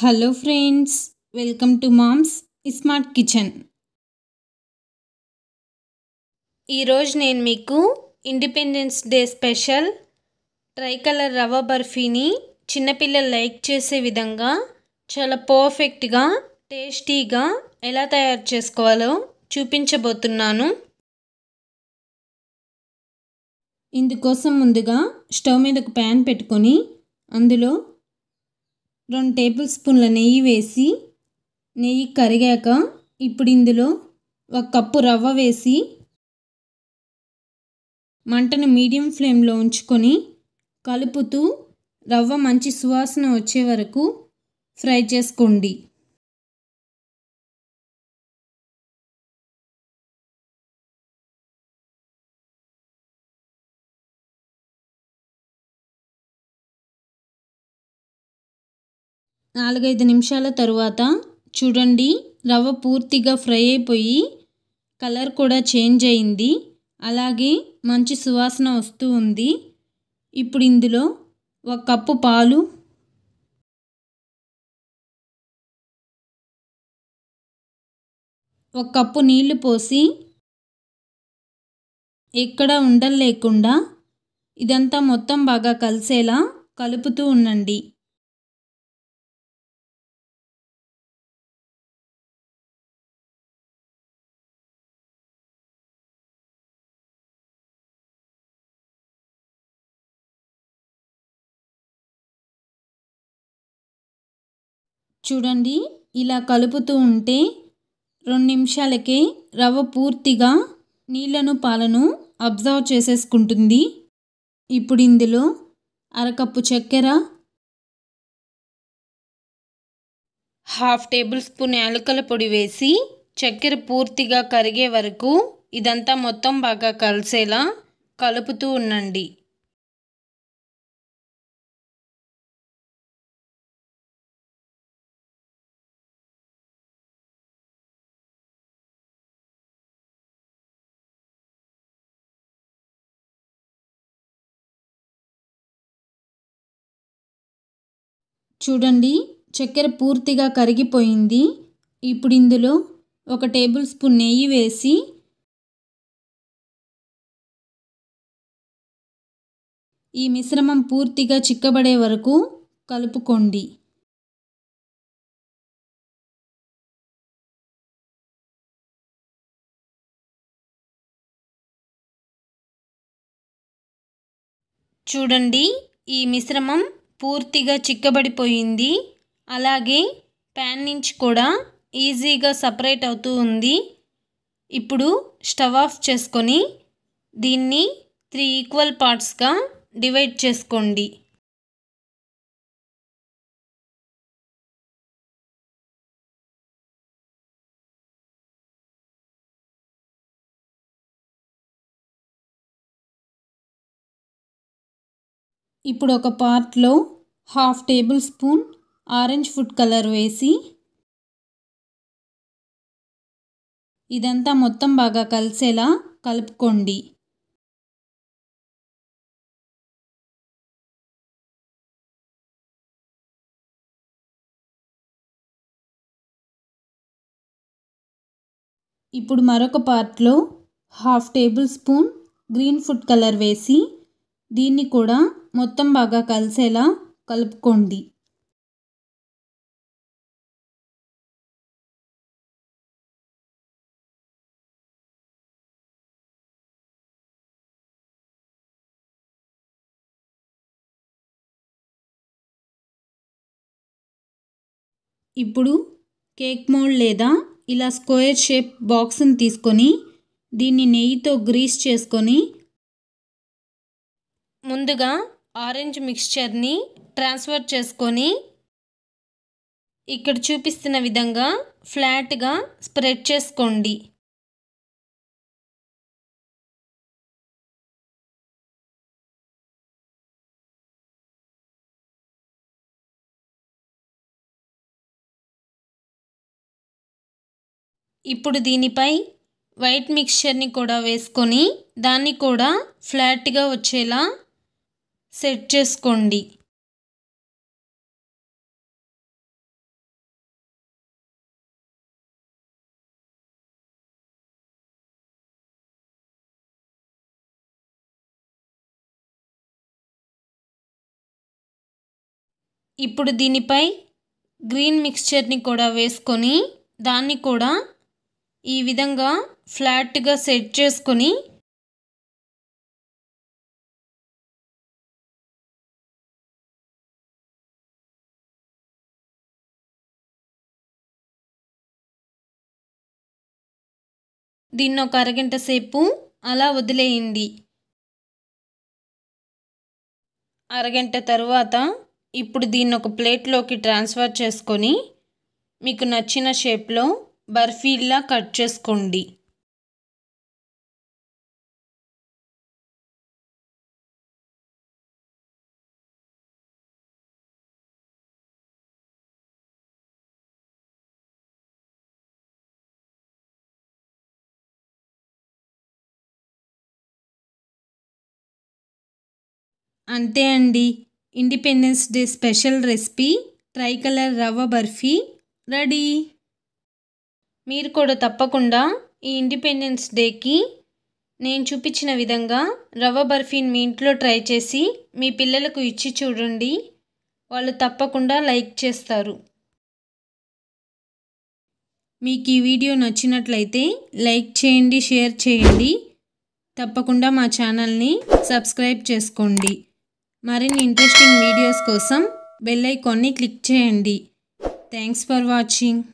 hello friends welcome to mom's smart kitchen ఈరోజు నేను మీకు independence day special tricolour rava బర్ఫీని చిన్నపిల్లలు లైక్ చేసే విధంగా చాలా పర్ఫెక్ట్గా టేస్టీగా ఎలా తయారు చేసుకోవాలో చూపించబోతున్నాను ఇందుకోసం ముందుగా స్టవ్ మీద ఒక ప్యాన్ పెట్టుకొని అందులో రెండు టేబుల్ స్పూన్ల నెయ్యి వేసి నెయ్యి కరిగాక ఇప్పుడు ఇందులో ఒక కప్పు రవ్వ వేసి మంటను మీడియం ఫ్లేమ్లో ఉంచుకొని కలుపుతూ రవ్వ మంచి సువాసన వచ్చే వరకు ఫ్రై చేసుకోండి నాలుగైదు నిమిషాల తరువాత చూడండి రవ్వ పూర్తిగా ఫ్రై అయిపోయి కలర్ కూడా చేంజ్ అయింది అలాగే మంచి సువాసన వస్తూ ఉంది ఇప్పుడు ఇందులో ఒక కప్పు పాలు ఒక కప్పు నీళ్లు పోసి ఎక్కడ ఉండలేకుండా ఇదంతా మొత్తం బాగా కలిసేలా కలుపుతూ ఉండండి చూడండి ఇలా కలుపుతూ ఉంటే రెండు నిమిషాలకే రవ్వ పూర్తిగా నీళ్లను పాలను అబ్జర్వ్ చేసేసుకుంటుంది ఇప్పుడు ఇందులో అరకప్పు చక్కెర హాఫ్ టేబుల్ స్పూన్ యాలకల పొడి వేసి చక్కెర పూర్తిగా కరిగే వరకు ఇదంతా మొత్తం బాగా కలిసేలా కలుపుతూ ఉండండి చూడండి చక్కెర పూర్తిగా కరిగిపోయింది ఇప్పుడు ఇందులో ఒక టేబుల్ స్పూన్ నెయ్యి వేసి ఈ మిశ్రమం పూర్తిగా చిక్కబడే వరకు కలుపుకోండి చూడండి ఈ మిశ్రమం పూర్తిగా చిక్కబడిపోయింది అలాగే ప్యాన్ నుంచి కూడా ఈజీగా సపరేట్ అవుతూ ఉంది ఇప్పుడు స్టవ్ ఆఫ్ చేసుకొని దీన్ని త్రీ ఈక్వల్ పార్ట్స్గా డివైడ్ చేసుకోండి ఇప్పుడు ఒక పాట్లో half tablespoon orange food colour వేసి ఇదంతా మొత్తం బాగా కలిసేలా కలుపుకోండి ఇప్పుడు మరొక పార్ట్లో half tablespoon green food colour వేసి దీన్ని కూడా మొత్తం బాగా కలిసేలా కలుపుకోండి ఇప్పుడు కేక్ మోల్డ్ లేదా ఇలా స్క్వేర్ షేప్ బాక్స్ని తీసుకొని దీన్ని నెయ్యితో గ్రీస్ చేసుకొని ముందుగా ఆరెంజ్ మిక్స్చర్ని ట్రాన్స్ఫర్ చేసుకొని ఇక్కడ చూపిస్తున్న విధంగా ఫ్లాట్గా స్ప్రెడ్ చేసుకోండి ఇప్పుడు దీనిపై వైట్ మిక్స్చర్ని కూడా వేసుకొని దాన్ని కూడా ఫ్లాట్గా వచ్చేలా సెట్ చేసుకోండి ఇప్పుడు దీనిపై గ్రీన్ మిక్స్చర్ని కూడా వేసుకొని దాన్ని కూడా ఈ విధంగా ఫ్లాట్గా సెట్ చేసుకొని దీన్ని ఒక అరగంట సేపు అలా వదిలేయండి అరగంట తర్వాత ఇప్పుడు దీన్ని ఒక ప్లేట్లోకి ట్రాన్స్ఫర్ చేసుకొని మీకు నచ్చిన షేప్లో బర్ఫీలా కట్ చేసుకోండి అంతే అండి independence day special recipe tricolour rava barfi ready మీరు కూడా తప్పకుండా ఈ ఇండిపెండెన్స్ డేకి నేను చూపించిన విధంగా రవ్వ బర్ఫీని మీ ఇంట్లో ట్రై చేసి మీ పిల్లలకు ఇచ్చి చూడండి వాళ్ళు తప్పకుండా లైక్ చేస్తారు మీకు ఈ వీడియో నచ్చినట్లయితే లైక్ చేయండి షేర్ చేయండి తప్పకుండా మా ఛానల్ని సబ్స్క్రైబ్ చేసుకోండి మరిన్ని ఇంట్రెస్టింగ్ వీడియోస్ కోసం బెల్ ఐకాన్ని క్లిక్ చేయండి థ్యాంక్స్ ఫర్ వాచింగ్